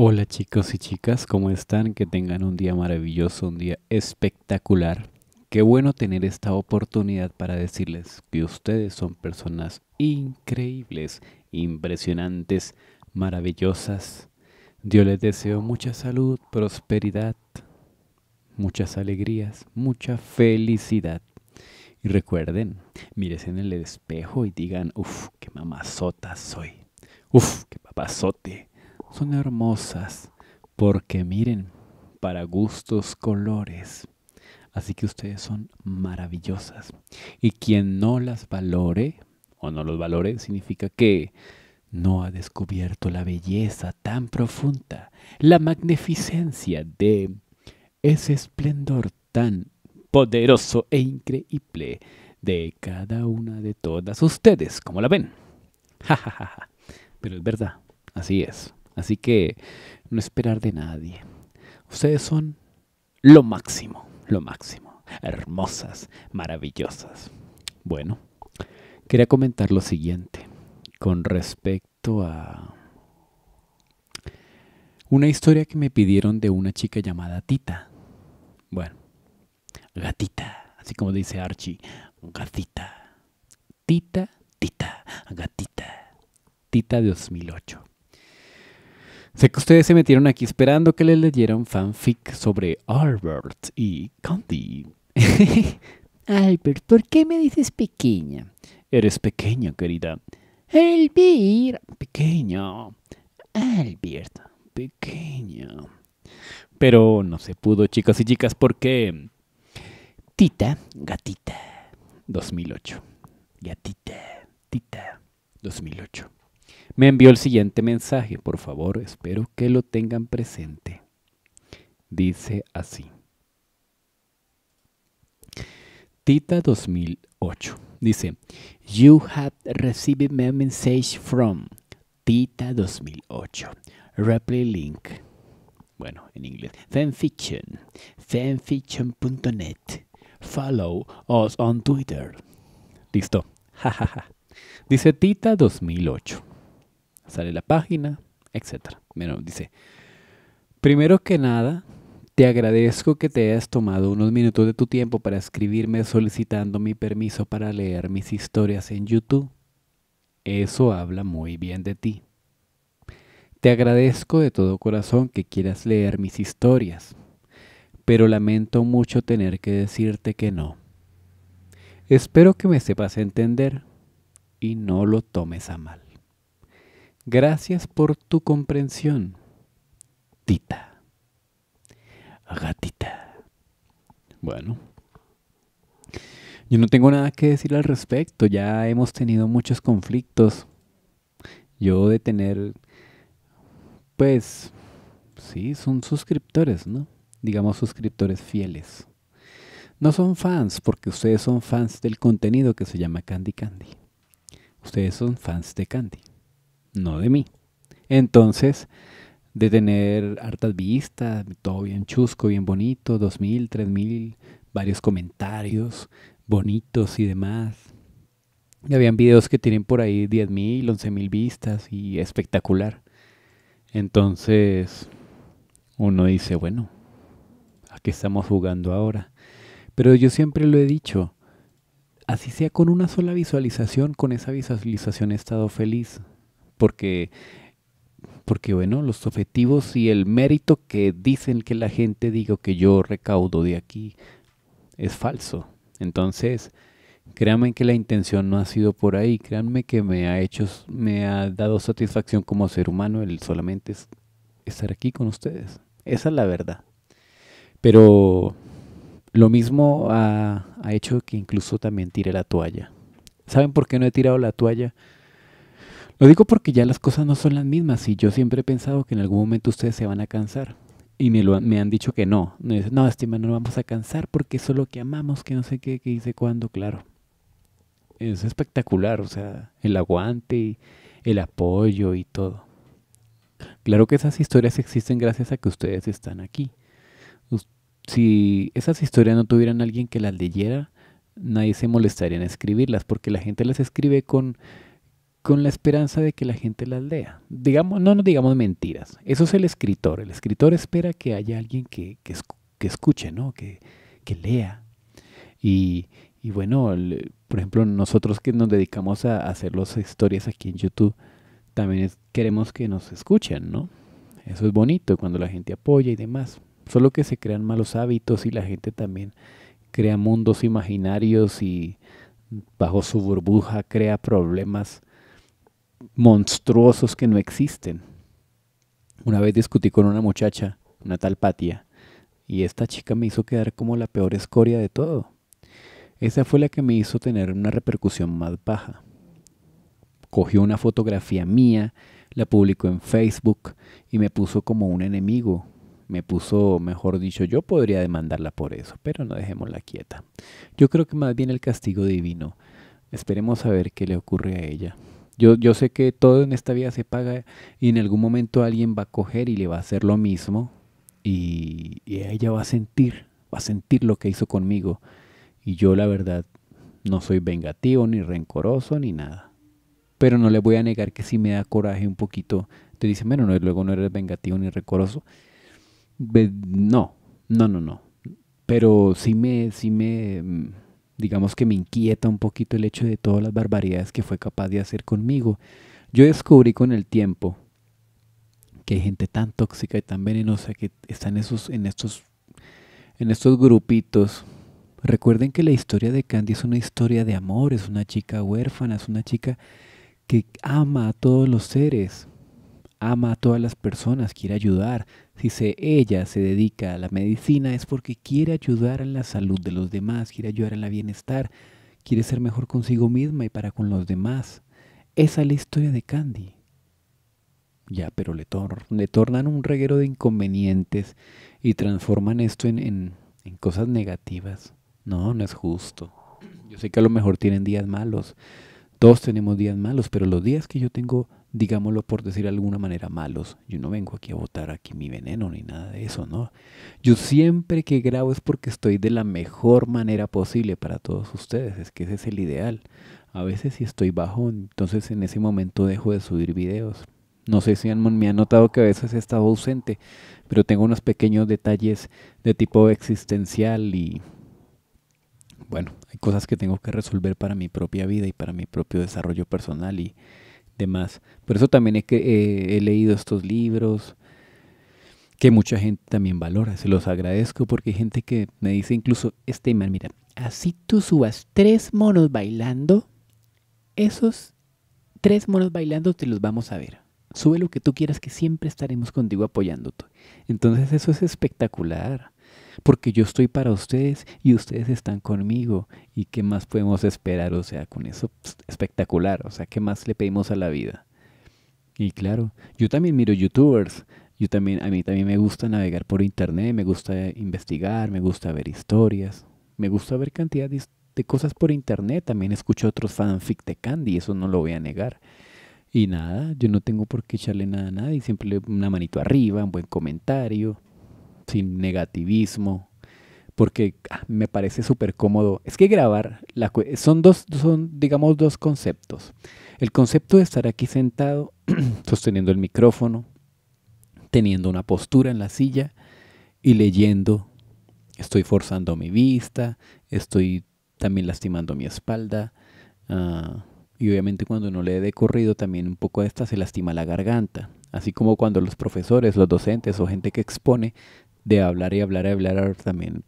Hola chicos y chicas, ¿cómo están? Que tengan un día maravilloso, un día espectacular. Qué bueno tener esta oportunidad para decirles que ustedes son personas increíbles, impresionantes, maravillosas. Dios les deseo mucha salud, prosperidad, muchas alegrías, mucha felicidad. Y recuerden, mírese en el espejo y digan, uff, qué mamazota soy. Uf, qué papazote son hermosas porque miren, para gustos colores. Así que ustedes son maravillosas. Y quien no las valore o no los valore significa que no ha descubierto la belleza tan profunda, la magnificencia de ese esplendor tan poderoso e increíble de cada una de todas ustedes, como la ven. Ja, Pero es verdad, así es. Así que no esperar de nadie. Ustedes son lo máximo, lo máximo. Hermosas, maravillosas. Bueno, quería comentar lo siguiente con respecto a una historia que me pidieron de una chica llamada Tita. Bueno, gatita, así como dice Archie, gatita. Tita, Tita, gatita. Tita de 2008. Sé que ustedes se metieron aquí esperando que les leyeran fanfic sobre Albert y Condi. Albert, ¿por qué me dices pequeña? Eres pequeña, querida. Albert, pequeño. Albert, pequeño. Pero no se pudo, chicas y chicas, porque Tita, gatita, 2008. Gatita, Tita, 2008 me envió el siguiente mensaje. Por favor, espero que lo tengan presente. Dice así. Tita 2008. Dice, You have received my message from Tita 2008. Reply link. Bueno, en inglés. Fanfiction. Fanfiction.net. Follow us on Twitter. Listo. Dice Tita 2008 sale la página, etc. Menos dice, primero que nada, te agradezco que te hayas tomado unos minutos de tu tiempo para escribirme solicitando mi permiso para leer mis historias en YouTube. Eso habla muy bien de ti. Te agradezco de todo corazón que quieras leer mis historias, pero lamento mucho tener que decirte que no. Espero que me sepas entender y no lo tomes a mal. Gracias por tu comprensión, Tita. Gatita. Bueno. Yo no tengo nada que decir al respecto. Ya hemos tenido muchos conflictos. Yo de tener, pues, sí, son suscriptores, ¿no? Digamos suscriptores fieles. No son fans, porque ustedes son fans del contenido que se llama Candy Candy. Ustedes son fans de Candy no de mí. Entonces, de tener hartas vistas, todo bien chusco, bien bonito, 2.000, 3.000, varios comentarios bonitos y demás. Y habían videos que tienen por ahí 10.000, 11.000 vistas y espectacular. Entonces, uno dice, bueno, ¿a qué estamos jugando ahora? Pero yo siempre lo he dicho, así sea con una sola visualización, con esa visualización he estado feliz porque, porque bueno, los objetivos y el mérito que dicen que la gente digo que yo recaudo de aquí es falso. Entonces, créanme que la intención no ha sido por ahí, créanme que me ha hecho, me ha dado satisfacción como ser humano el solamente estar aquí con ustedes. Esa es la verdad. Pero lo mismo ha, ha hecho que incluso también tire la toalla. ¿Saben por qué no he tirado la toalla? Lo digo porque ya las cosas no son las mismas y yo siempre he pensado que en algún momento ustedes se van a cansar. Y me, lo, me han dicho que no. no, estima, no vamos a cansar porque eso es lo que amamos, que no sé qué, que dice cuándo, claro. Es espectacular, o sea, el aguante, y el apoyo y todo. Claro que esas historias existen gracias a que ustedes están aquí. Si esas historias no tuvieran alguien que las leyera, nadie se molestaría en escribirlas porque la gente las escribe con con la esperanza de que la gente las lea. Digamos, no nos digamos mentiras. Eso es el escritor. El escritor espera que haya alguien que, que, escuche, ¿no? que, lea. Y, y bueno, por ejemplo, nosotros que nos dedicamos a, hacer las historias aquí en YouTube, también queremos que nos escuchen, ¿no? Eso es bonito cuando la gente apoya y demás. Solo que se crean malos hábitos y la gente también crea mundos imaginarios y bajo su burbuja crea problemas monstruosos que no existen. Una vez discutí con una muchacha, una tal Patia, y esta chica me hizo quedar como la peor escoria de todo. Esa fue la que me hizo tener una repercusión más baja. Cogió una fotografía mía, la publicó en Facebook y me puso como un enemigo. Me puso, mejor dicho, yo podría demandarla por eso, pero no dejémosla quieta. Yo creo que más bien el castigo divino. Esperemos a ver qué le ocurre a ella. Yo, yo sé que todo en esta vida se paga y en algún momento alguien va a coger y le va a hacer lo mismo y, ella va a sentir, va a sentir lo que hizo conmigo. Y yo la verdad no soy vengativo ni rencoroso ni nada. Pero no le voy a negar que sí me da coraje un poquito, te dice, bueno, no, luego no eres vengativo ni rencoroso. No, no, no, no. Pero sí me, sí me, mm, digamos que me inquieta un poquito el hecho de todas las barbaridades que fue capaz de hacer conmigo. Yo descubrí con el tiempo que hay gente tan tóxica y tan venenosa que están esos, en, estos, en estos grupitos. Recuerden que la historia de Candy es una historia de amor, es una chica huérfana, es una chica que ama a todos los seres, ama a todas las personas, quiere ayudar, si ella se dedica a la medicina es porque quiere ayudar a la salud de los demás, quiere ayudar a la bienestar, quiere ser mejor consigo misma y para con los demás. Esa es la historia de Candy. Ya, pero le, tornan un reguero de inconvenientes y transforman esto en, en, en cosas negativas. No, no es justo. Yo sé que a lo mejor tienen días malos. Todos tenemos días malos, pero los días que yo tengo digámoslo por decir de alguna manera, malos. Yo no vengo aquí a botar aquí mi veneno ni nada de eso, ¿no? Yo siempre que grabo es porque estoy de la mejor manera posible para todos ustedes, es que ese es el ideal. A veces si estoy bajo, entonces en ese momento dejo de subir videos. No sé si han, me han notado que a veces he estado ausente, pero tengo unos pequeños detalles de tipo existencial y bueno, hay cosas que tengo que resolver para mi propia vida y para mi propio desarrollo personal y demás. Por eso también eh, he, leído estos libros que mucha gente también valora. Se los agradezco porque hay gente que me dice incluso, este man, mira, así tú subas tres monos bailando, esos tres monos bailando te los vamos a ver. Sube lo que tú quieras que siempre estaremos contigo apoyándote. Entonces eso es espectacular porque yo estoy para ustedes y ustedes están conmigo. ¿Y qué más podemos esperar? O sea, con eso pues, espectacular. O sea, ¿qué más le pedimos a la vida? Y claro, yo también miro youtubers. Yo también, a mí también me gusta navegar por internet, me gusta investigar, me gusta ver historias, me gusta ver cantidad de, cosas por internet. También escucho otros fanfic de Candy, eso no lo voy a negar. Y nada, yo no tengo por qué echarle nada a nadie, siempre una manito arriba, un buen comentario, sin negativismo, porque ah, me parece súper cómodo. Es que grabar, son dos, son digamos dos conceptos. El concepto de estar aquí sentado, sosteniendo el micrófono, teniendo una postura en la silla y leyendo. Estoy forzando mi vista, estoy también lastimando mi espalda. Ah, y obviamente cuando uno lee de corrido también un poco esta se lastima la garganta. Así como cuando los profesores, los docentes o gente que expone de hablar y hablar y hablar también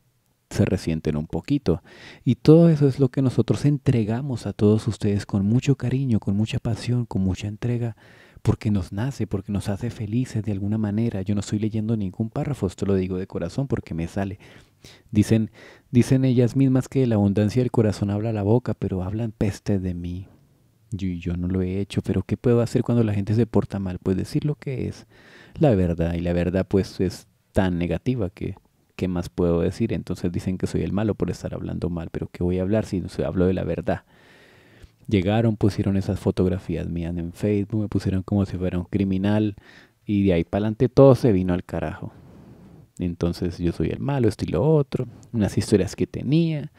se resienten un poquito. Y todo eso es lo que nosotros entregamos a todos ustedes con mucho cariño, con mucha pasión, con mucha entrega, porque nos nace, porque nos hace felices de alguna manera. Yo no estoy leyendo ningún párrafo, esto lo digo de corazón porque me sale. Dicen, dicen ellas mismas que la abundancia del corazón habla a la boca, pero hablan peste de mí. Yo, yo no lo he hecho, pero ¿qué puedo hacer cuando la gente se porta mal? Pues decir lo que es la verdad, y la verdad pues es tan negativa que ¿qué más puedo decir? Entonces dicen que soy el malo por estar hablando mal, pero ¿qué voy a hablar si no se hablo de la verdad? Llegaron, pusieron esas fotografías mías en Facebook, me pusieron como si fuera un criminal y de ahí para adelante todo se vino al carajo. Entonces yo soy el malo, esto y lo otro, unas historias que tenía,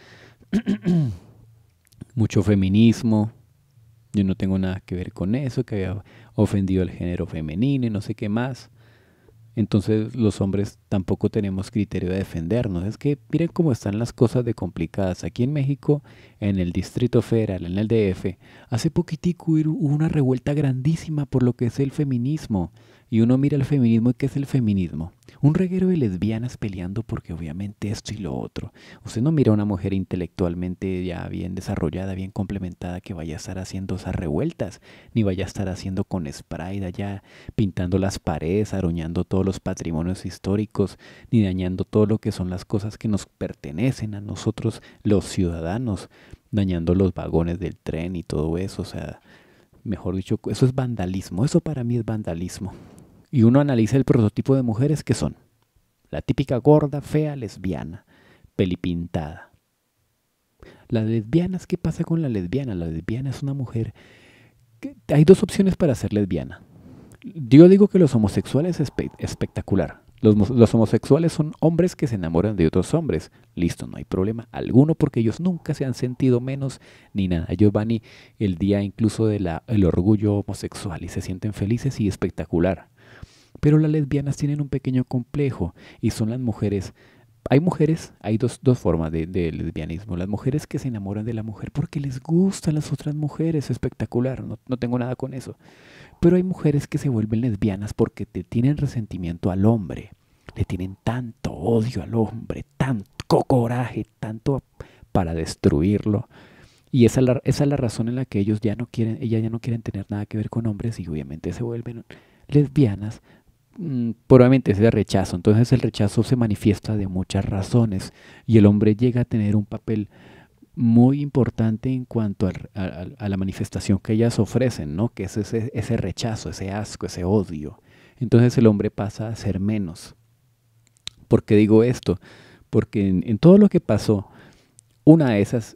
mucho feminismo, yo no tengo nada que ver con eso, que había ofendido al género femenino y no sé qué más entonces los hombres tampoco tenemos criterio de defendernos. Es que miren cómo están las cosas de complicadas. Aquí en México, en el Distrito Federal, en el DF, hace poquitico hubo una revuelta grandísima por lo que es el feminismo. Y uno mira el feminismo y qué es el feminismo. Un reguero de lesbianas peleando porque obviamente esto y lo otro. Usted no mira a una mujer intelectualmente ya bien desarrollada, bien complementada, que vaya a estar haciendo esas revueltas, ni vaya a estar haciendo con spray allá, pintando las paredes, aruñando todos los patrimonios históricos, ni dañando todo lo que son las cosas que nos pertenecen a nosotros los ciudadanos, dañando los vagones del tren y todo eso. O sea, mejor dicho, eso es vandalismo. Eso para mí es vandalismo y uno analiza el prototipo de mujeres que son. La típica gorda, fea, lesbiana, pelipintada. Las lesbianas, ¿qué pasa con la lesbiana? La lesbiana es una mujer... hay dos opciones para ser lesbiana. Yo digo que los homosexuales es espectacular. Los, homosexuales son hombres que se enamoran de otros hombres. Listo, no hay problema alguno porque ellos nunca se han sentido menos ni nada. Ellos van y el día incluso del el orgullo homosexual y se sienten felices y espectacular. Pero las lesbianas tienen un pequeño complejo y son las mujeres hay mujeres, hay dos, formas de, lesbianismo. Las mujeres que se enamoran de la mujer porque les gustan las otras mujeres, espectacular, no, tengo nada con eso. Pero hay mujeres que se vuelven lesbianas porque te tienen resentimiento al hombre, le tienen tanto odio al hombre, tanto coraje, tanto para destruirlo. Y esa es, la, razón en la que ellos ya no quieren, ellas ya no quieren tener nada que ver con hombres y obviamente se vuelven lesbianas Mm, probablemente sea rechazo. Entonces el rechazo se manifiesta de muchas razones y el hombre llega a tener un papel muy importante en cuanto a, la manifestación que ellas ofrecen, ¿no? que es ese, rechazo, ese asco, ese odio. Entonces el hombre pasa a ser menos. ¿Por qué digo esto? Porque en todo lo que pasó, una de esas,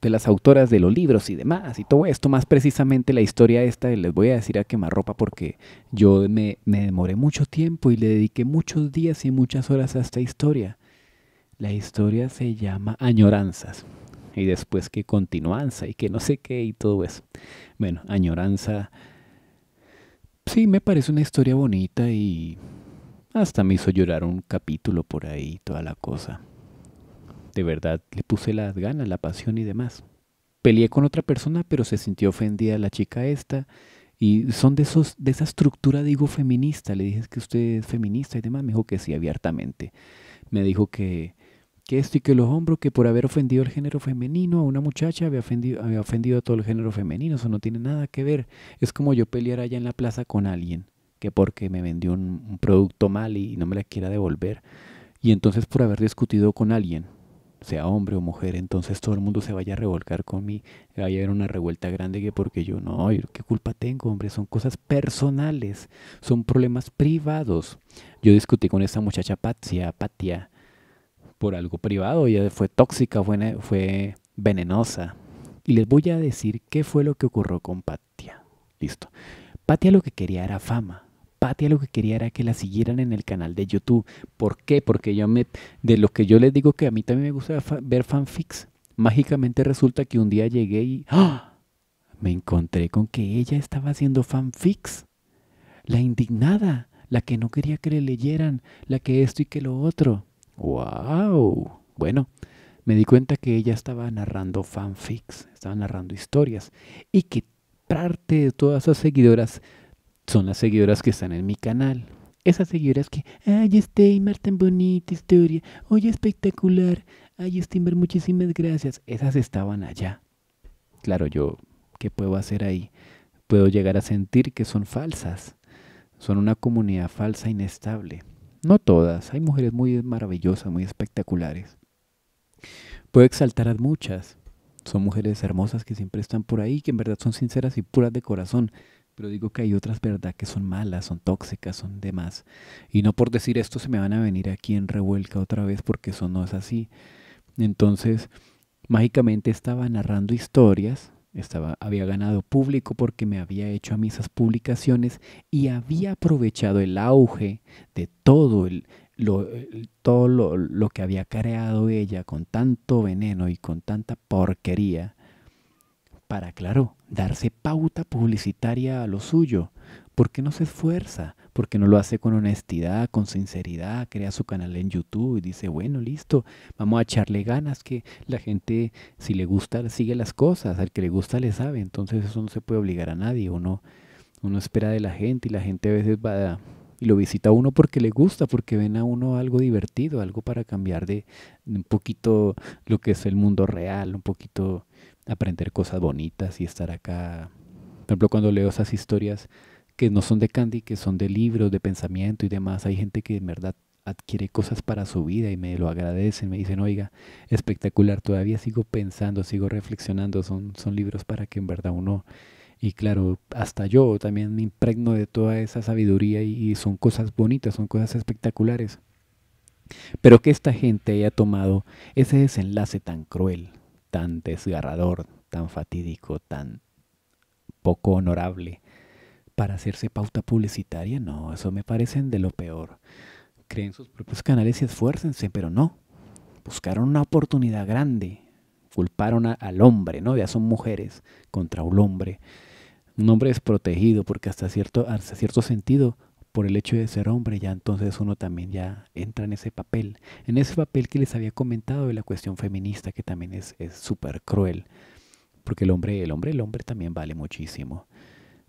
de las autoras de los libros y demás y todo esto, más precisamente la historia esta, les voy a decir a quemarropa porque yo me, me demoré mucho tiempo y le dediqué muchos días y muchas horas a esta historia. La historia se llama Añoranzas y después que continuanza y que no sé qué y todo eso. Bueno, Añoranza sí me parece una historia bonita y hasta me hizo llorar un capítulo por ahí, toda la cosa de verdad le puse las ganas, la pasión y demás. Peleé con otra persona, pero se sintió ofendida la chica esta. Y son de, esos, de esa estructura, digo, feminista. Le dije, que usted es feminista y demás. Me dijo que sí, abiertamente. Me dijo que, que esto y que los hombros, que por haber ofendido al género femenino a una muchacha, había ofendido, había ofendido a todo el género femenino. Eso no tiene nada que ver. Es como yo pelear allá en la plaza con alguien, que porque me vendió un producto mal y no me la quiera devolver. Y entonces por haber discutido con alguien, sea hombre o mujer, entonces todo el mundo se vaya a revolcar con mí, vaya a haber una revuelta grande que porque yo no, ¿qué culpa tengo, hombre? Son cosas personales, son problemas privados. Yo discutí con esa muchacha Patia, Patia, por algo privado, ella fue tóxica, fue, fue venenosa. Y les voy a decir qué fue lo que ocurrió con Patia. Listo. Patia lo que quería era fama. Patia lo que quería era que la siguieran en el canal de YouTube. ¿Por qué? Porque yo me, de lo que yo les digo que a mí también me gusta ver fanfics, mágicamente resulta que un día llegué y ¡ah! me encontré con que ella estaba haciendo fanfics. La indignada, la que no quería que le leyeran, la que esto y que lo otro. ¡Wow! Bueno, me di cuenta que ella estaba narrando fanfics, estaba narrando historias y que parte de todas sus seguidoras son las seguidoras que están en mi canal. Esas seguidoras que, ay, Steimar, tan bonita historia, oye, espectacular, ay, Stimber, muchísimas gracias. Esas estaban allá. Claro, yo, ¿qué puedo hacer ahí? Puedo llegar a sentir que son falsas. Son una comunidad falsa, inestable. No todas, hay mujeres muy maravillosas, muy espectaculares. Puedo exaltar a muchas. Son mujeres hermosas que siempre están por ahí, que en verdad son sinceras y puras de corazón pero digo que hay otras, ¿verdad?, que son malas, son tóxicas, son demás. Y no por decir esto se me van a venir aquí en revuelca otra vez porque eso no es así. Entonces, mágicamente estaba narrando historias, estaba, había ganado público porque me había hecho a misas publicaciones y había aprovechado el auge de todo el, lo, todo lo, que había creado ella con tanto veneno y con tanta porquería para, claro, darse pauta publicitaria a lo suyo. ¿Por qué no se esfuerza? ¿Por qué no lo hace con honestidad, con sinceridad? Crea su canal en YouTube y dice, bueno, listo, vamos a echarle ganas que la gente, si le gusta, sigue las cosas, al que le gusta le sabe. Entonces eso no se puede obligar a nadie. Uno, uno espera de la gente y la gente a veces va y lo visita a uno porque le gusta, porque ven a uno algo divertido, algo para cambiar de un poquito lo que es el mundo real, un poquito aprender cosas bonitas y estar acá. Por ejemplo, cuando leo esas historias que no son de Candy, que son de libros, de pensamiento y demás, hay gente que en verdad adquiere cosas para su vida y me lo agradecen, me dicen, oiga, espectacular, todavía sigo pensando, sigo reflexionando, son, son libros para que en verdad uno, y claro, hasta yo también me impregno de toda esa sabiduría y, y son cosas bonitas, son cosas espectaculares. Pero que esta gente haya tomado ese desenlace tan cruel, tan desgarrador, tan fatídico, tan poco honorable para hacerse pauta publicitaria. No, eso me parecen de lo peor. Creen sus propios canales y esfuércense, pero no. Buscaron una oportunidad grande. Culparon al hombre, ¿no? Ya son mujeres contra un hombre. Un hombre protegido, porque hasta cierto, hasta cierto sentido por el hecho de ser hombre, ya entonces uno también ya entra en ese papel, en ese papel que les había comentado de la cuestión feminista, que también es súper cruel, porque el hombre, el hombre, el hombre también vale muchísimo.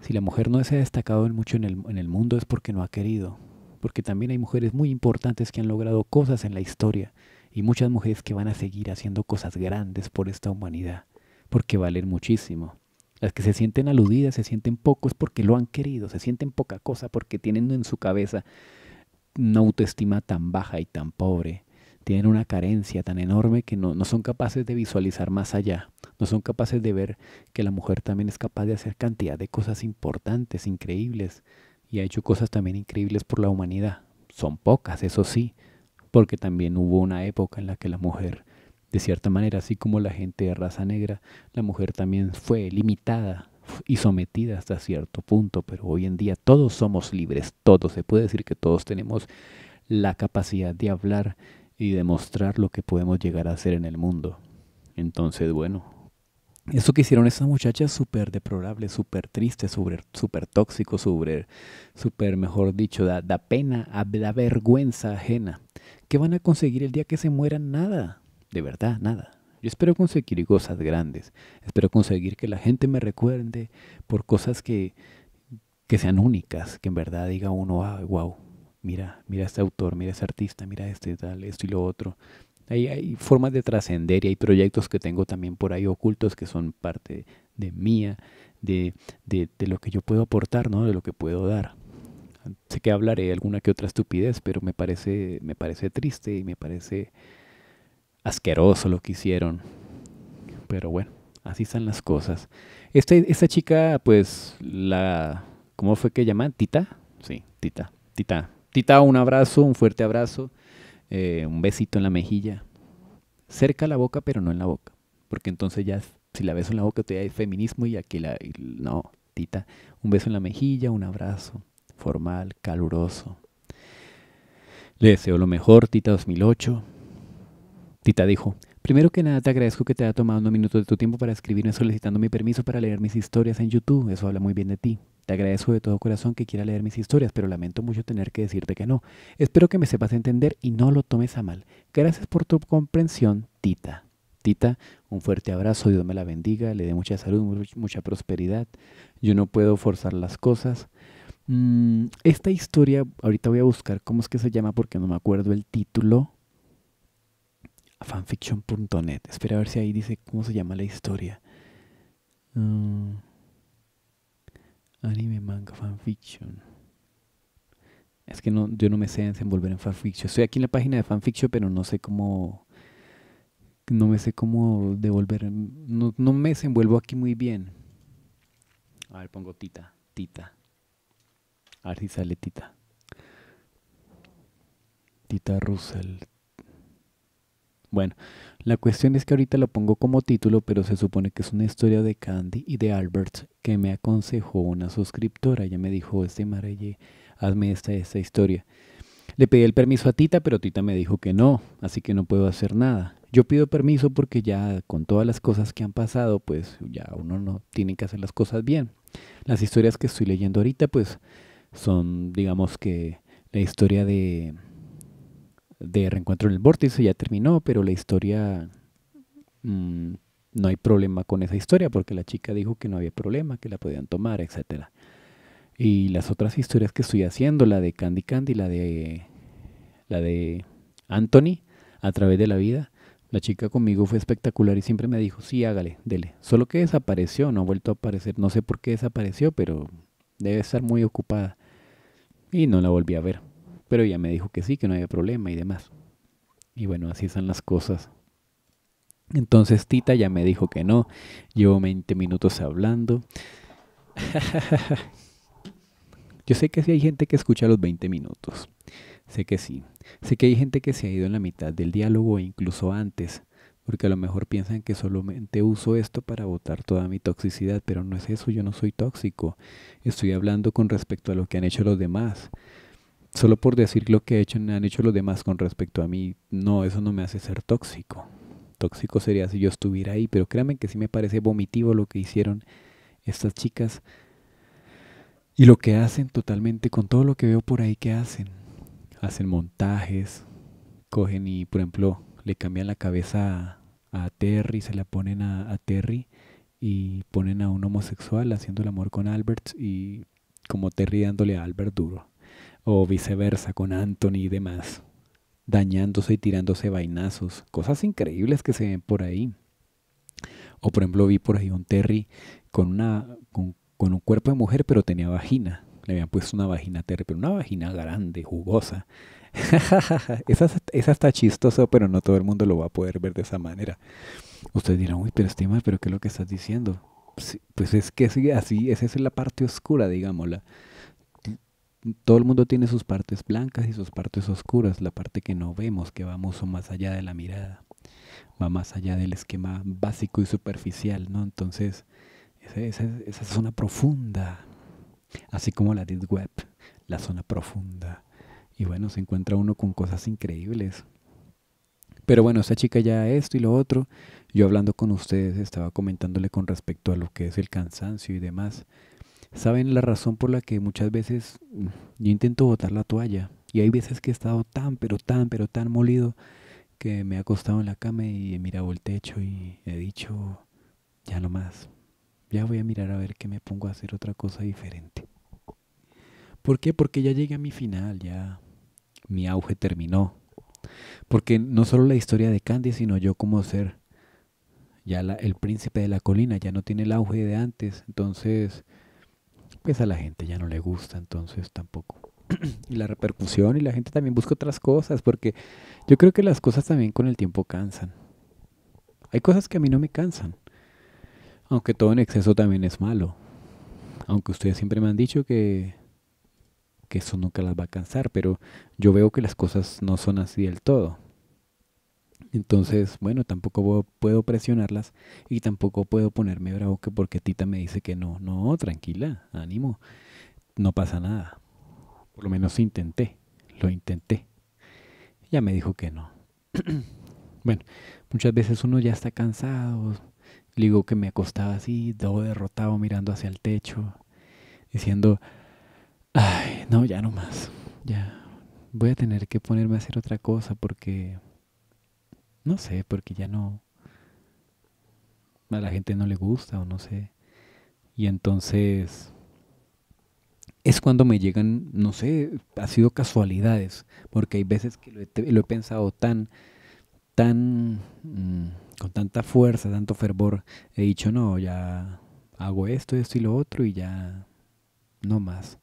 Si la mujer no se ha destacado mucho en el, en el mundo es porque no ha querido, porque también hay mujeres muy importantes que han logrado cosas en la historia y muchas mujeres que van a seguir haciendo cosas grandes por esta humanidad, porque valen muchísimo. Las que se sienten aludidas, se sienten pocos porque lo han querido, se sienten poca cosa porque tienen en su cabeza una autoestima tan baja y tan pobre, tienen una carencia tan enorme que no, no, son capaces de visualizar más allá, no son capaces de ver que la mujer también es capaz de hacer cantidad de cosas importantes, increíbles, y ha hecho cosas también increíbles por la humanidad. Son pocas, eso sí, porque también hubo una época en la que la mujer de cierta manera, así como la gente de raza negra, la mujer también fue limitada y sometida hasta cierto punto, pero hoy en día todos somos libres, todos, se puede decir que todos tenemos la capacidad de hablar y demostrar lo que podemos llegar a hacer en el mundo. Entonces, bueno, eso que hicieron esas muchachas súper deplorable, súper triste, súper tóxico, súper, mejor dicho, da, da pena, da vergüenza ajena. ¿Qué van a conseguir el día que se mueran? Nada de verdad, nada. Yo espero conseguir cosas grandes. Espero conseguir que la gente me recuerde por cosas que, que sean únicas, que en verdad diga uno, ah, wow, mira, mira este autor, mira este artista, mira este tal, esto y lo otro. Hay, hay formas de trascender y hay proyectos que tengo también por ahí ocultos que son parte de mía, de, de, de lo que yo puedo aportar, ¿no? de lo que puedo dar sé que hablaré alguna que otra estupidez, pero me parece, me parece triste y me parece asqueroso lo que hicieron. Pero bueno, así están las cosas. Este, esta chica, pues, la... ¿Cómo fue que llama? Tita. Sí, Tita. Tita. Tita, un abrazo, un fuerte abrazo, eh, un besito en la mejilla. Cerca la boca, pero no en la boca. Porque entonces ya, si la beso en la boca, te hay feminismo y aquí la... no, Tita. Un beso en la mejilla, un abrazo. Formal, caluroso. Le deseo lo mejor, Tita 2008. Tita dijo, primero que nada te agradezco que te haya tomado unos minutos de tu tiempo para escribirme solicitando mi permiso para leer mis historias en YouTube, eso habla muy bien de ti. Te agradezco de todo corazón que quiera leer mis historias, pero lamento mucho tener que decirte que no. Espero que me sepas entender y no lo tomes a mal. Gracias por tu comprensión, Tita. Tita, un fuerte abrazo, Dios me la bendiga, le dé mucha salud, mucha prosperidad. Yo no puedo forzar las cosas. Mm, esta historia, ahorita voy a buscar cómo es que se llama porque no me acuerdo el título fanfiction.net. Espera a ver si ahí dice cómo se llama la historia. Mm. anime, manga, fanfiction. Es que no, yo no me sé desenvolver en fanfiction. Estoy aquí en la página de fanfiction, pero no sé cómo. No me sé cómo devolver. No, no me desenvuelvo aquí muy bien. A ver, pongo Tita. Tita. A ver si sale Tita. Tita Russell. Bueno, la cuestión es que ahorita lo pongo como título, pero se supone que es una historia de Candy y de Albert que me aconsejó una suscriptora. Ella me dijo, este Marelle, hazme esta, esta historia. Le pedí el permiso a Tita, pero Tita me dijo que no, así que no puedo hacer nada. Yo pido permiso porque ya con todas las cosas que han pasado, pues ya uno no tiene que hacer las cosas bien. Las historias que estoy leyendo ahorita, pues son, digamos que, la historia de de Reencuentro en el Vórtice ya terminó, pero la historia... Mm, no hay problema con esa historia porque la chica dijo que no había problema, que la podían tomar, etc. Y las otras historias que estoy haciendo, la de Candy Candy, la de, la de Anthony, a través de la vida, la chica conmigo fue espectacular y siempre me dijo, sí, hágale, dele. Solo que desapareció, no ha vuelto a aparecer, no sé por qué desapareció, pero debe estar muy ocupada. Y no la volví a ver. Pero ella me dijo que sí, que no había problema y demás. Y bueno, así son las cosas. Entonces Tita ya me dijo que no. Llevo 20 minutos hablando. Yo sé que sí hay gente que escucha los 20 minutos. Sé que sí. Sé que hay gente que se ha ido en la mitad del diálogo e incluso antes. Porque a lo mejor piensan que solamente uso esto para botar toda mi toxicidad, pero no es eso, yo no soy tóxico. Estoy hablando con respecto a lo que han hecho los demás solo por decir lo que han hecho los demás con respecto a mí, no, eso no me hace ser tóxico. Tóxico sería si yo estuviera ahí, pero créanme que sí me parece vomitivo lo que hicieron estas chicas y lo que hacen totalmente con todo lo que veo por ahí que hacen. Hacen montajes, cogen y, por ejemplo, le cambian la cabeza a, Terry, se la ponen a, a Terry y ponen a un homosexual haciendo el amor con Albert y como Terry dándole a Albert duro o viceversa con Anthony y demás, dañándose y tirándose vainazos, cosas increíbles que se ven por ahí. O por ejemplo vi por ahí un Terry con, una, con, con un cuerpo de mujer pero tenía vagina, le habían puesto una vagina Terry, pero una vagina grande, jugosa. esa, esa, está chistosa, pero no todo el mundo lo va a poder ver de esa manera. Ustedes dirán, uy, pero Estima, ¿pero qué es lo que estás diciendo? pues es que así, esa es la parte oscura, digámosla todo el mundo tiene sus partes blancas y sus partes oscuras, la parte que no vemos, que vamos mucho más allá de la mirada, va más allá del esquema básico y superficial, ¿no? Entonces, esa, esa, zona profunda, así como la Deep Web, la zona profunda. Y bueno, se encuentra uno con cosas increíbles. Pero bueno, esta chica ya esto y lo otro. Yo hablando con ustedes estaba comentándole con respecto a lo que es el cansancio y demás. ¿Saben la razón por la que muchas veces mm, yo intento botar la toalla? Y hay veces que he estado tan, pero tan, pero tan molido que me he acostado en la cama y he mirado el techo y he dicho, ya no más. Ya voy a mirar a ver qué me pongo a hacer otra cosa diferente. ¿Por qué? Porque ya llegué a mi final, ya mi auge terminó. Porque no solo la historia de Candy, sino yo como ser. Ya el príncipe de la colina ya no tiene el auge de antes. Entonces, a la gente ya no le gusta, entonces tampoco. y la repercusión y la gente también busca otras cosas, porque yo creo que las cosas también con el tiempo cansan. Hay cosas que a mí no me cansan, aunque todo en exceso también es malo. Aunque ustedes siempre me han dicho que, que eso nunca las va a cansar, pero yo veo que las cosas no son así del todo. Entonces, bueno, tampoco puedo presionarlas y tampoco puedo ponerme bravo que porque Tita me dice que no, no, tranquila, ánimo, no pasa nada. Por lo menos intenté, lo intenté. Ya me dijo que no. bueno, muchas veces uno ya está cansado. Le digo que me acostaba así, todo derrotado, mirando hacia el techo, diciendo, ay, no, ya no más, ya voy a tener que ponerme a hacer otra cosa porque no sé, porque ya no... A la gente no le gusta o no sé. Y entonces es cuando me llegan, no sé, ha sido casualidades, porque hay veces que lo he, pensado tan, tan, mm, con tanta fuerza, tanto fervor, he dicho, no, ya hago esto, esto y lo otro y ya no más.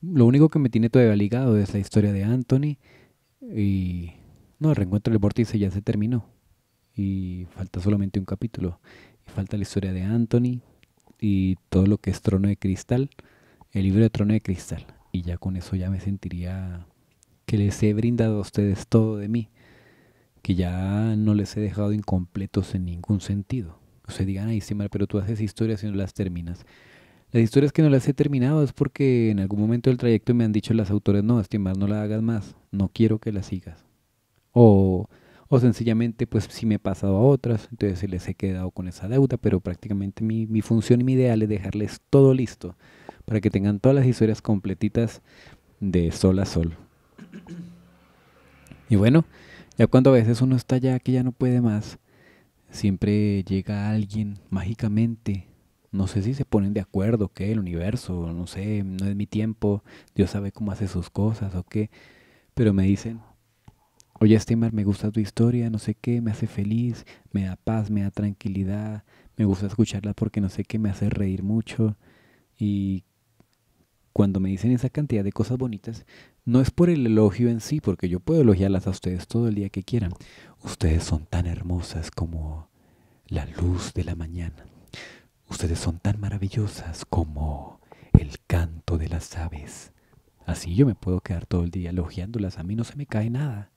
Lo único que me tiene todavía ligado es la historia de Anthony y no, el reencuentro del vórtice ya se terminó. Y falta solamente un capítulo. Y falta la historia de Anthony y todo lo que es Trono de Cristal. El libro de Trono de Cristal. Y ya con eso ya me sentiría que les he brindado a ustedes todo de mí. Que ya no les he dejado incompletos en ningún sentido. O digan, ahí sí, pero tú haces historias y no las terminas. Las historias que no las he terminado es porque en algún momento del trayecto me han dicho las autores, no, estimar, no la hagas más, no quiero que la sigas. O, o sencillamente, pues sí me he pasado a otras, entonces les he quedado con esa deuda, pero prácticamente mi, mi función y mi ideal es dejarles todo listo para que tengan todas las historias completitas de sol a sol. Y bueno, ya cuando a veces uno está ya que ya no puede más, siempre llega alguien mágicamente. No sé si se ponen de acuerdo, que el universo, no sé, no es mi tiempo, Dios sabe cómo hace sus cosas o qué, pero me dicen, Oye, Steamer, me gusta tu historia, no sé qué, me hace feliz, me da paz, me da tranquilidad, me gusta escucharla porque no sé qué, me hace reír mucho. Y cuando me dicen esa cantidad de cosas bonitas, no es por el elogio en sí, porque yo puedo elogiarlas a ustedes todo el día que quieran. Ustedes son tan hermosas como la luz de la mañana. Ustedes son tan maravillosas como el canto de las aves. Así yo me puedo quedar todo el día elogiándolas. A mí no se me cae nada.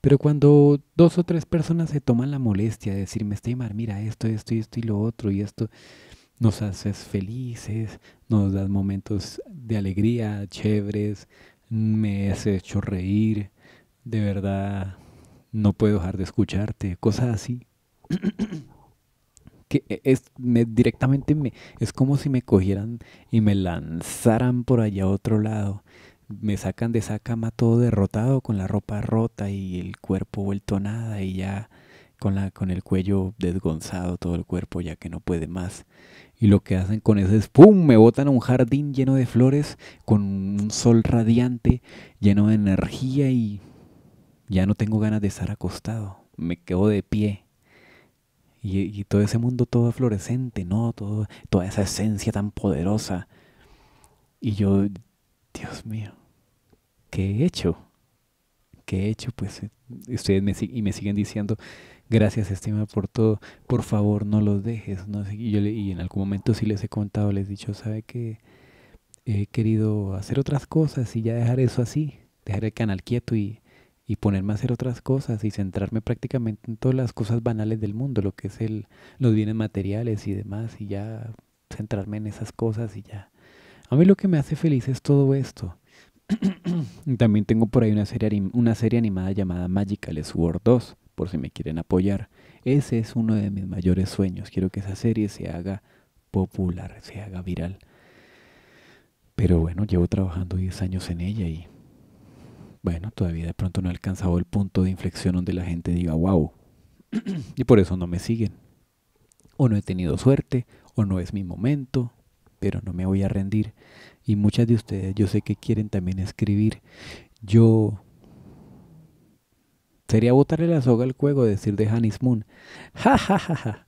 Pero cuando dos o tres personas se toman la molestia de decirme, Steymar, mira esto, esto y esto y lo otro y esto, nos haces felices, nos das momentos de alegría, chéveres, me has hecho reír, de verdad no puedo dejar de escucharte, cosas así. que e-, es me, directamente me, es como si me cogieran y me lanzaran por allá a otro lado me sacan de esa cama todo derrotado, con la ropa rota y el cuerpo vuelto a nada y ya con, la, con el cuello desgonzado, todo el cuerpo ya que no puede más. Y lo que hacen con eso es, ¡pum!, me botan a un jardín lleno de flores, con un sol radiante, lleno de energía y ya no tengo ganas de estar acostado, me quedo de pie. Y, y todo ese mundo todo fluorescente, ¿no? toda esa esencia tan poderosa. Y yo, Dios mío, ¿qué he hecho? ¿Qué he hecho? Pues eh, ustedes me, y me siguen diciendo, gracias estima por todo, por favor no los dejes. ¿no? Y, yo y en algún momento sí les he contado, les he dicho, ¿sabe que He querido hacer otras cosas y ya dejar eso así, dejar el canal quieto y, y ponerme a hacer otras cosas y centrarme prácticamente en todas las cosas banales del mundo, lo que es el, los bienes materiales y demás, y ya centrarme en esas cosas y ya. A mí lo que me hace feliz es todo esto. También tengo por ahí una serie, una serie animada llamada Magical Sword 2, por si me quieren apoyar. Ese es uno de mis mayores sueños. Quiero que esa serie se haga popular, se haga viral. Pero bueno, llevo trabajando 10 años en ella y bueno, todavía de pronto no he alcanzado el punto de inflexión donde la gente diga, wow. y por eso no me siguen. O no he tenido suerte, o no es mi momento, pero no me voy a rendir y muchas de ustedes yo sé que quieren también escribir. Yo sería botarle la soga al juego, decir de Hannis Moon. Ja, ja,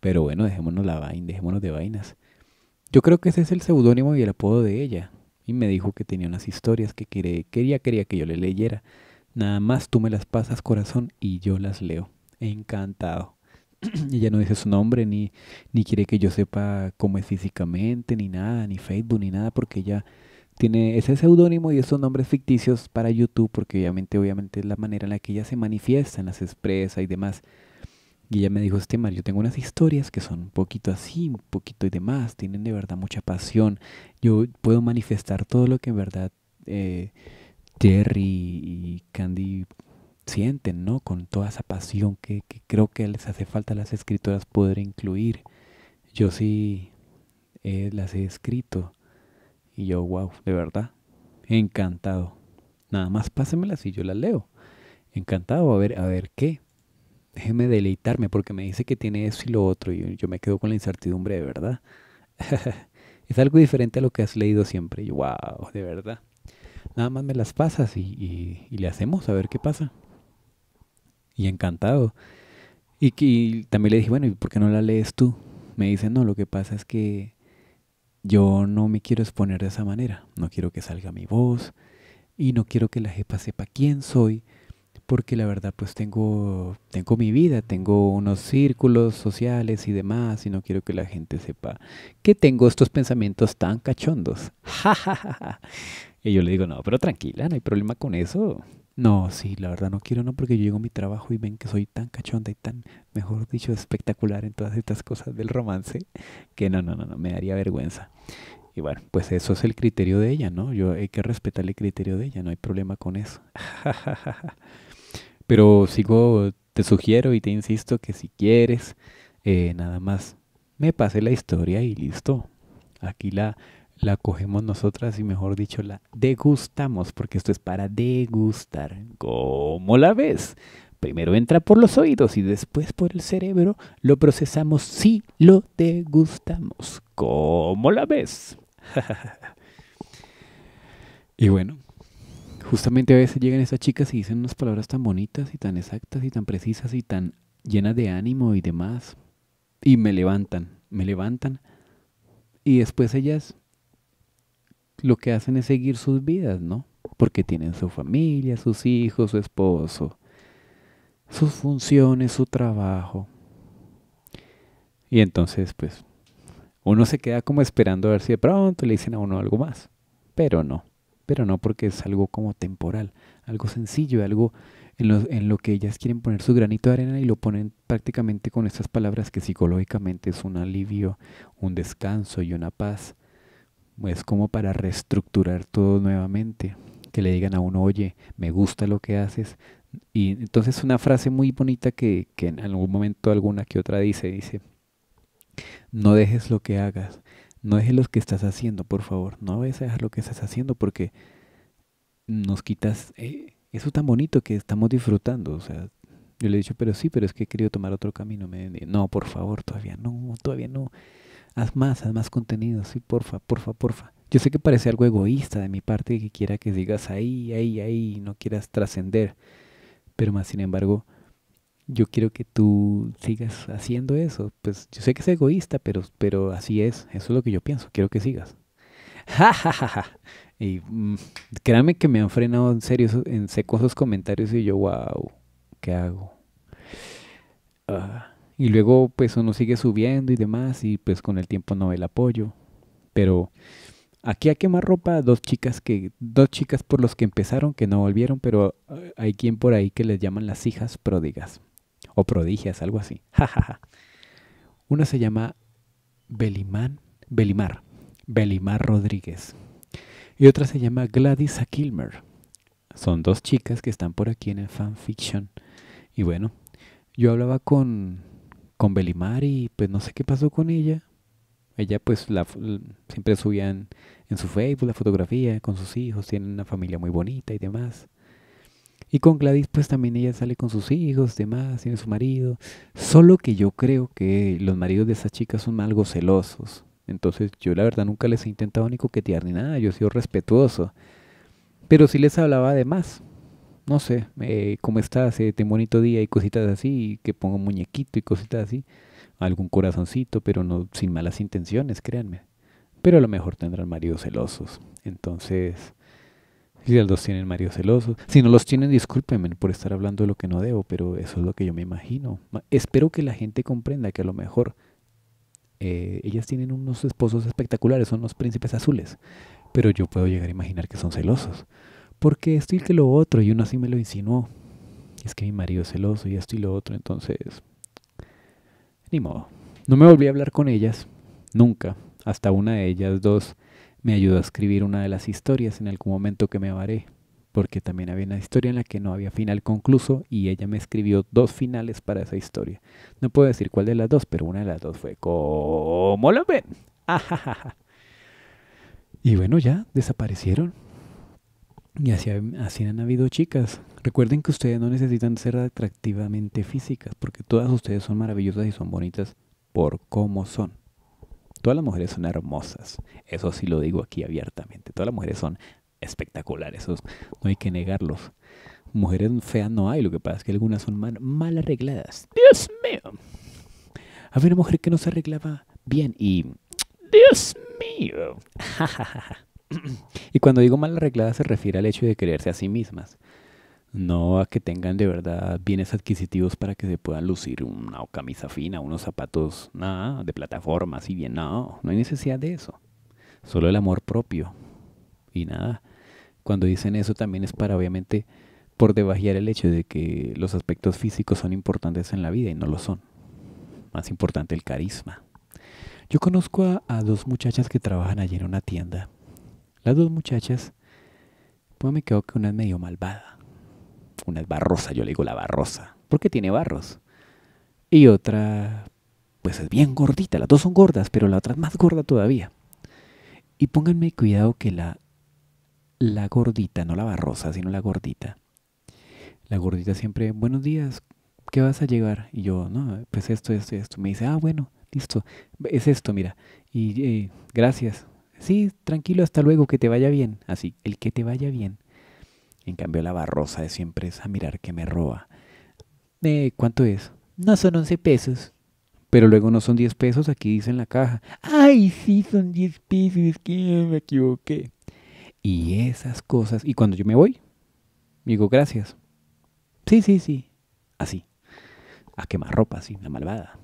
Pero bueno, dejémonos la vaina, dejémonos de vainas. Yo creo que ese es el seudónimo y el apodo de ella. Y me dijo que tenía unas historias que quería, quería, quería que yo le leyera. Nada más tú me las pasas, corazón, y yo las leo. Encantado. Ella no dice su nombre, ni, ni quiere que yo sepa cómo es físicamente, ni nada, ni Facebook, ni nada, porque ella tiene ese seudónimo y esos nombres ficticios para YouTube, porque obviamente, obviamente es la manera en la que ella se manifiesta, en las expresa y demás. Y ella me dijo, este Mario, yo tengo unas historias que son un poquito así, un poquito y demás, tienen de verdad mucha pasión. Yo puedo manifestar todo lo que en verdad eh, Terry y Candy sienten, ¿no? Con toda esa pasión que, creo que les hace falta a las escritoras poder incluir. Yo sí eh, las he escrito y yo, wow, de verdad, encantado. Nada más pásenmelas y yo las leo. Encantado, a ver, a ver qué. Déjeme deleitarme porque me dice que tiene eso y lo otro y yo me quedo con la incertidumbre de verdad. es algo diferente a lo que has leído siempre. Y yo, wow, de verdad. Nada más me las pasas y le hacemos a ver qué pasa y encantado. Y, también le dije, bueno, ¿y por qué no la lees tú? Me dice, no, lo que pasa es que yo no me quiero exponer de esa manera. No quiero que salga mi voz y no quiero que la jefa sepa quién soy porque la verdad pues tengo, tengo mi vida, tengo unos círculos sociales y demás y no quiero que la gente sepa que tengo estos pensamientos tan cachondos. y yo le digo, no, pero tranquila, no hay problema con eso. No, sí, la verdad no quiero, no, porque yo llego a mi trabajo y ven que soy tan cachonda y tan, mejor dicho, espectacular en todas estas cosas del romance, que no, no, no, no, me daría vergüenza. Y bueno, pues eso es el criterio de ella, ¿no? Yo hay que respetar el criterio de ella, no hay problema con eso. Pero sigo, te sugiero y te insisto que si quieres, eh, nada más me pase la historia y listo. Aquí la la cogemos nosotras y mejor dicho la degustamos, porque esto es para degustar. ¿Cómo la ves? Primero entra por los oídos y después por el cerebro lo procesamos si lo degustamos. ¿Cómo la ves? y bueno, justamente a veces llegan esas chicas y dicen unas palabras tan bonitas y tan exactas y tan precisas y tan llenas de ánimo y demás. Y me levantan, me levantan. Y después ellas lo que hacen es seguir sus vidas, ¿no? Porque tienen su familia, sus hijos, su esposo, sus funciones, su trabajo. Y entonces, pues, uno se queda como esperando a ver si de pronto le dicen a uno algo más. Pero no, pero no porque es algo como temporal, algo sencillo, algo en lo, en lo que ellas quieren poner su granito de arena y lo ponen prácticamente con estas palabras que psicológicamente es un alivio, un descanso y una paz es como para reestructurar todo nuevamente, que le digan a uno, oye, me gusta lo que haces. Y entonces una frase muy bonita que, que en algún momento alguna que otra dice, dice, no dejes lo que hagas, no dejes lo que estás haciendo, por favor, no vayas a dejar lo que estás haciendo porque nos quitas eh, eso tan bonito que estamos disfrutando, o sea, yo le he dicho, pero sí, pero es que he querido tomar otro camino. Me, no, por favor, todavía no, todavía no haz más, haz más contenido, sí, porfa, porfa, porfa. Yo sé que parece algo egoísta de mi parte que quiera que digas ahí, ahí, ahí, no quieras trascender, pero más sin embargo, yo quiero que tú sigas haciendo eso. Pues yo sé que es egoísta, pero, pero así es, eso es lo que yo pienso, quiero que sigas. Ja, ja, ja, Y mm, créanme que me han frenado en serio, en seco esos comentarios y yo, wow, ¿qué hago? ¡Ah! Y luego pues uno sigue subiendo y demás y pues con el tiempo no ve el apoyo. Pero aquí a quemar ropa dos chicas que dos chicas por los que empezaron que no volvieron, pero eh, hay quien por ahí que les llaman las hijas pródigas o prodigias, algo así. Una se llama Belimán, Belimar, Belimar Rodríguez. Y otra se llama Gladys Akilmer. Son dos chicas que están por aquí en el fanfiction. Y bueno, yo hablaba con con Belimar pues no sé qué pasó con ella. Ella pues la, siempre subían en, su Facebook la fotografía con sus hijos, tiene una familia muy bonita y demás. Y con Gladys pues también ella sale con sus hijos, demás, tiene su marido. Solo que yo creo que los maridos de esas chicas son algo celosos. Entonces yo la verdad nunca les he intentado ni coquetear ni nada, yo he sido respetuoso. Pero sí les hablaba de más, no sé, eh, cómo estás, eh, ten bonito día y cositas así, que ponga muñequito y cositas así, algún corazoncito, pero no sin malas intenciones, créanme. Pero a lo mejor tendrán maridos celosos. Entonces, si los tienen maridos celosos, si no los tienen, discúlpenme por estar hablando de lo que no debo, pero eso es lo que yo me imagino. Espero que la gente comprenda que a lo mejor eh, ellas tienen unos esposos espectaculares, son los príncipes azules, pero yo puedo llegar a imaginar que son celosos porque esto que lo otro, y uno así me lo insinuó. Es que mi marido es celoso y esto y lo otro, entonces... Ni modo. No me volví a hablar con ellas, nunca. Hasta una de ellas dos me ayudó a escribir una de las historias en algún momento que me avaré, porque también había una historia en la que no había final concluso y ella me escribió dos finales para esa historia. No puedo decir cuál de las dos, pero una de las dos fue como lo ven. Y bueno, ya desaparecieron. Y así, han habido chicas. Recuerden que ustedes no necesitan ser atractivamente físicas, porque todas ustedes son maravillosas y son bonitas por cómo son. Todas las mujeres son hermosas, eso sí lo digo aquí abiertamente. Todas las mujeres son espectaculares, no hay que negarlos. Mujeres feas no hay, lo que pasa es que algunas son mal, arregladas. Dios mío. Había una mujer que no se arreglaba bien y... Dios mío. y cuando digo mal arreglada se refiere al hecho de creerse a sí mismas, no a que tengan de verdad bienes adquisitivos para que se puedan lucir una camisa fina, unos zapatos, nada, de plataforma, así bien, no, no hay necesidad de eso, solo el amor propio y nada. Cuando dicen eso también es para obviamente por debajear el hecho de que los aspectos físicos son importantes en la vida y no lo son. Más importante el carisma. Yo conozco a dos muchachas que trabajan allí en una tienda las dos muchachas, pues me quedo que una es medio malvada. Una es barrosa, yo le digo la barrosa, porque tiene barros. Y otra, pues es bien gordita, las dos son gordas, pero la otra es más gorda todavía. Y pónganme cuidado que la, la gordita, no la barrosa, sino la gordita. La gordita siempre, buenos días, ¿qué vas a llevar? Y yo, no, pues esto, esto, esto. Me dice, ah, bueno, listo, es esto, mira. Y eh, gracias sí, tranquilo, hasta luego, que te vaya bien. Así, el que te vaya bien. En cambio, la barrosa de siempre es a ah, mirar que me roba. Eh, ¿Cuánto es? No son 11 pesos. Pero luego no son 10 pesos, aquí dice en la caja. Ay, sí, son 10 pesos, es que me equivoqué. Y esas cosas. Y cuando yo me voy, digo gracias. Sí, sí, sí. Así. A quemar ropa, así, la malvada.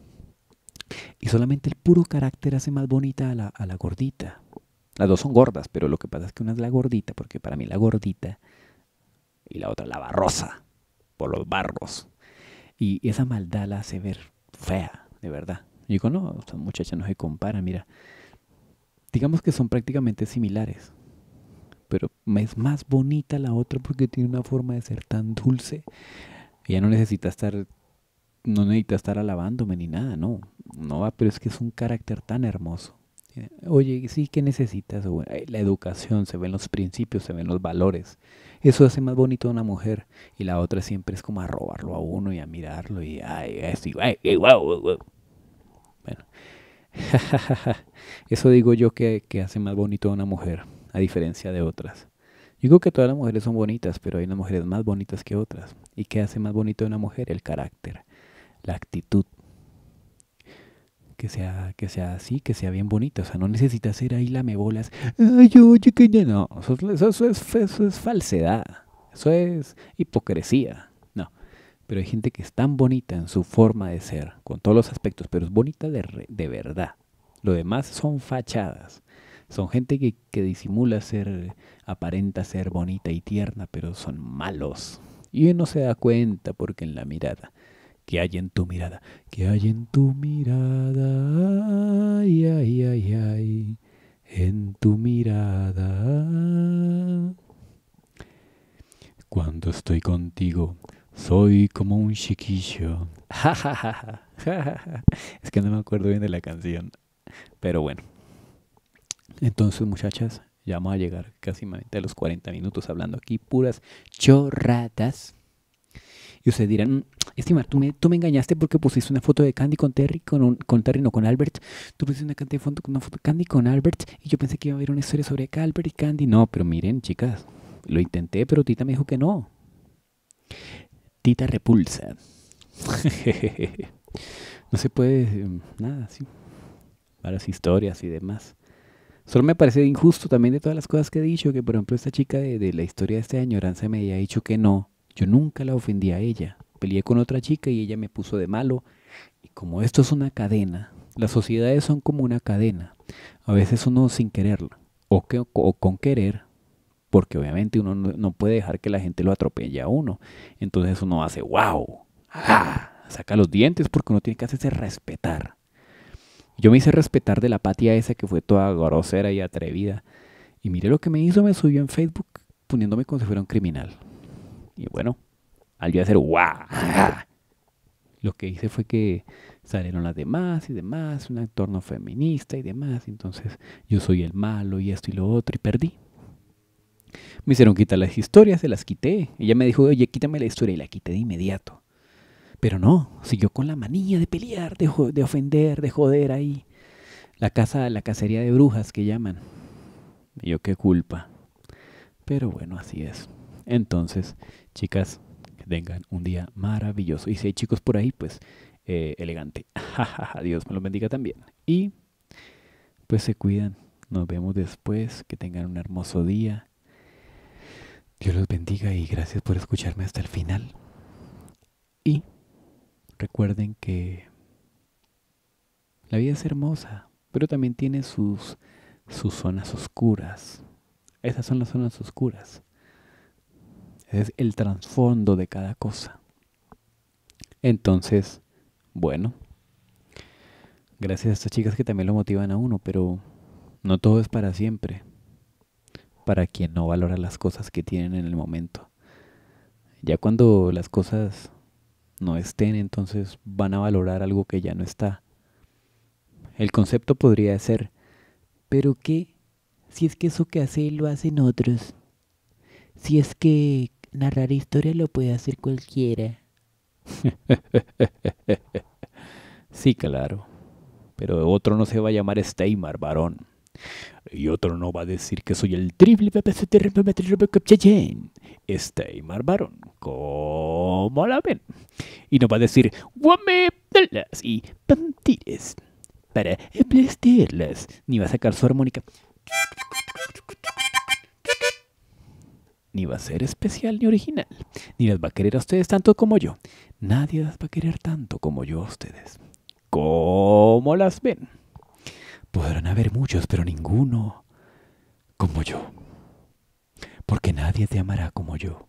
Y solamente el puro carácter hace más bonita a la, a la gordita. Las dos son gordas, pero lo que pasa es que una es la gordita, porque para mí la gordita, y la otra la barrosa, por los barros. Y esa maldad la hace ver fea, de verdad. Y digo, no, estas muchachas no se compara, mira. Digamos que son prácticamente similares, pero es más bonita la otra porque tiene una forma de ser tan dulce. Ella no necesita estar, no necesita estar alabándome ni nada, no, no va, pero es que es un carácter tan hermoso Oye, sí, ¿qué necesitas? La educación, se ven los principios, se ven los valores. Eso hace más bonito a una mujer. Y la otra siempre es como a robarlo a uno y a mirarlo y, ay, Bueno, eso digo yo que, que hace más bonito a una mujer, a diferencia de otras. Digo que todas las mujeres son bonitas, pero hay unas mujeres más bonitas que otras. ¿Y qué hace más bonito a una mujer? El carácter, la actitud, que sea, que sea así, que sea bien bonita. O sea, no necesitas ser ahí lamebolas. Ay, oye, que ya no. Eso, es, eso es falsedad. Eso es hipocresía. No. Pero hay gente que es tan bonita en su forma de ser, con todos los aspectos, pero es bonita de, verdad. Lo demás son fachadas. Son gente que, disimula ser, aparenta ser bonita y tierna, pero son malos. Y no se da cuenta porque en la mirada, que hay en tu mirada, que hay en tu mirada. Soy como un chiquillo. es que no me acuerdo bien de la canción. Pero bueno. Entonces, muchachas, ya vamos a llegar casi a los 40 minutos hablando aquí puras chorratas. Y ustedes dirán, estimar, tú me, tú engañaste porque pusiste una foto de Candy con Terry, con, un, con Terry, no, con Albert. Tú pusiste una, de foto, una foto de Candy con Albert y yo pensé que iba a haber una historia sobre Albert y Candy. No, pero miren, chicas, lo intenté, pero Tita me dijo que no. Tita repulsa. no se puede em, nada así. Varias historias y demás. Solo me parece injusto también de todas las cosas que he dicho, que por ejemplo esta chica de, la historia de este añoranza me había dicho que no. Yo nunca la ofendí a ella. Peleé con otra chica y ella me puso de malo. Y como esto es una cadena, las sociedades son como una cadena. A veces uno sin quererlo o con querer porque obviamente uno no puede dejar que la gente lo atropelle a uno. Entonces uno hace, wow, saca los dientes porque uno tiene que hacerse respetar. Yo me hice respetar de la patia esa que fue toda grosera y atrevida. Y mire lo que me hizo, me subió en Facebook poniéndome como si fuera un criminal. Y bueno, al yo hacer wow Lo que hice fue que salieron las demás y demás, un entorno feminista y demás. Entonces yo soy el malo y esto y lo otro y perdí. Me hicieron quitar las historias, se las quité. Ella me dijo, oye, quítame la historia y la quité de inmediato. Pero no, siguió con la manía de pelear, de, ofender, de joder ahí. La casa, la cacería de brujas que llaman. yo qué culpa. Pero bueno, así es. Entonces, chicas, que tengan un día maravilloso. Y si hay chicos por ahí, pues eh, elegante. Dios me lo bendiga también. Y pues se cuidan. Nos vemos después. Que tengan un hermoso día. Dios los bendiga y gracias por escucharme hasta el final. Y recuerden que la vida es hermosa, pero también tiene sus, sus zonas oscuras. Esas son las zonas oscuras. Es el trasfondo de cada cosa. Entonces, bueno, gracias a estas chicas que también lo motivan a uno, pero no todo es para siempre para quien no valora las cosas que tienen en el momento. Ya cuando las cosas no estén, entonces van a valorar algo que ya no está. El concepto podría ser, pero ¿qué? Si es que eso que hace lo hacen otros. Si es que narrar historia lo puede hacer cualquiera. sí, claro. Pero otro no se va a llamar Steimar, varón. Y otro no va a decir que soy el triple este y marbarón ¿Cómo la ven? Y no va a decir y Pantires para emblastirlas. Ni va a sacar su armónica. Ni va a ser especial ni original. Ni las va a querer a ustedes tanto como yo. Nadie las va a querer tanto como yo a ustedes. ¿Cómo las ven? Podrán haber muchos, pero ninguno como yo. Porque nadie te amará como yo.